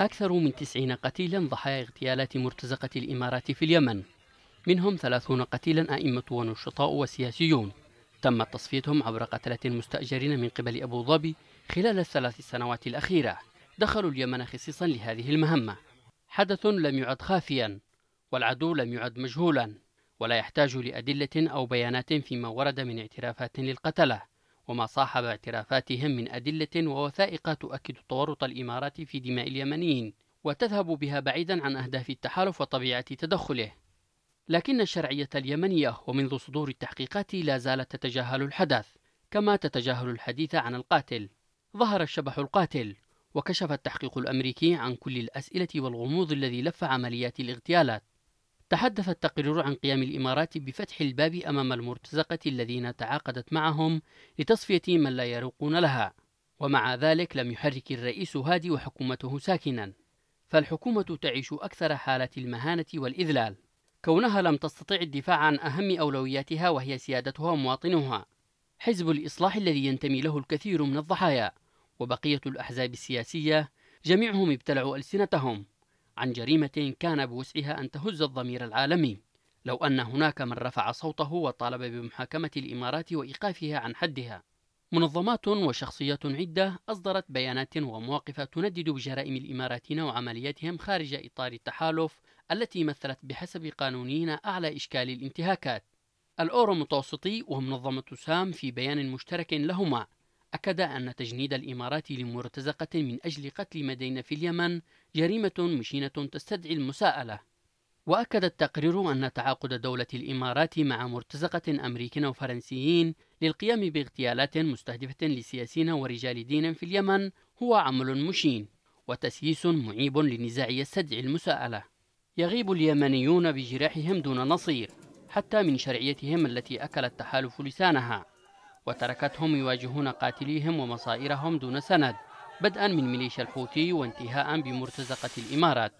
أكثر من تسعين قتيلا ضحايا اغتيالات مرتزقة الإمارات في اليمن منهم ثلاثون قتيلا أئمة ونشطاء وسياسيون تم تصفيتهم عبر قتلة مستأجرين من قبل أبو ظبي خلال الثلاث سنوات الأخيرة دخلوا اليمن خصيصا لهذه المهمة حدث لم يعد خافيا والعدو لم يعد مجهولا ولا يحتاج لأدلة أو بيانات فيما ورد من اعترافات للقتلة وما صاحب اعترافاتهم من أدلة ووثائق تؤكد تورط الإمارات في دماء اليمنيين وتذهب بها بعيدا عن أهداف التحالف وطبيعة تدخله لكن الشرعية اليمنية ومنذ صدور التحقيقات لا زالت تتجاهل الحدث كما تتجاهل الحديث عن القاتل ظهر الشبح القاتل وكشف التحقيق الأمريكي عن كل الأسئلة والغموض الذي لف عمليات الاغتيالات تحدث التقرير عن قيام الإمارات بفتح الباب أمام المرتزقة الذين تعاقدت معهم لتصفية من لا يروقون لها ومع ذلك لم يحرك الرئيس هادي وحكومته ساكنا فالحكومة تعيش أكثر حالة المهانة والإذلال كونها لم تستطع الدفاع عن أهم أولوياتها وهي سيادتها ومواطنها حزب الإصلاح الذي ينتمي له الكثير من الضحايا وبقية الأحزاب السياسية جميعهم ابتلعوا ألسنتهم عن جريمة كان بوسعها أن تهز الضمير العالمي لو أن هناك من رفع صوته وطالب بمحاكمة الإمارات وإيقافها عن حدها منظمات وشخصيات عدة أصدرت بيانات ومواقف تندد بجرائم الإماراتين وعملياتهم خارج إطار التحالف التي مثلت بحسب قانونيين أعلى إشكال الانتهاكات الأورو متوسطي ومنظمة سام في بيان مشترك لهما أكد أن تجنيد الإمارات لمرتزقة من أجل قتل مدينة في اليمن جريمة مشينة تستدعي المساءلة وأكد التقرير أن تعاقد دولة الإمارات مع مرتزقة أمريكيين وفرنسيين للقيام باغتيالات مستهدفة لسياسيين ورجال دين في اليمن هو عمل مشين وتسييس معيب لنزاع يستدعي المساءلة يغيب اليمنيون بجراحهم دون نصير حتى من شرعيتهم التي أكل التحالف لسانها وتركتهم يواجهون قاتليهم ومصائرهم دون سند بدءا من ميليشيا الحوثي وانتهاء بمرتزقة الإمارات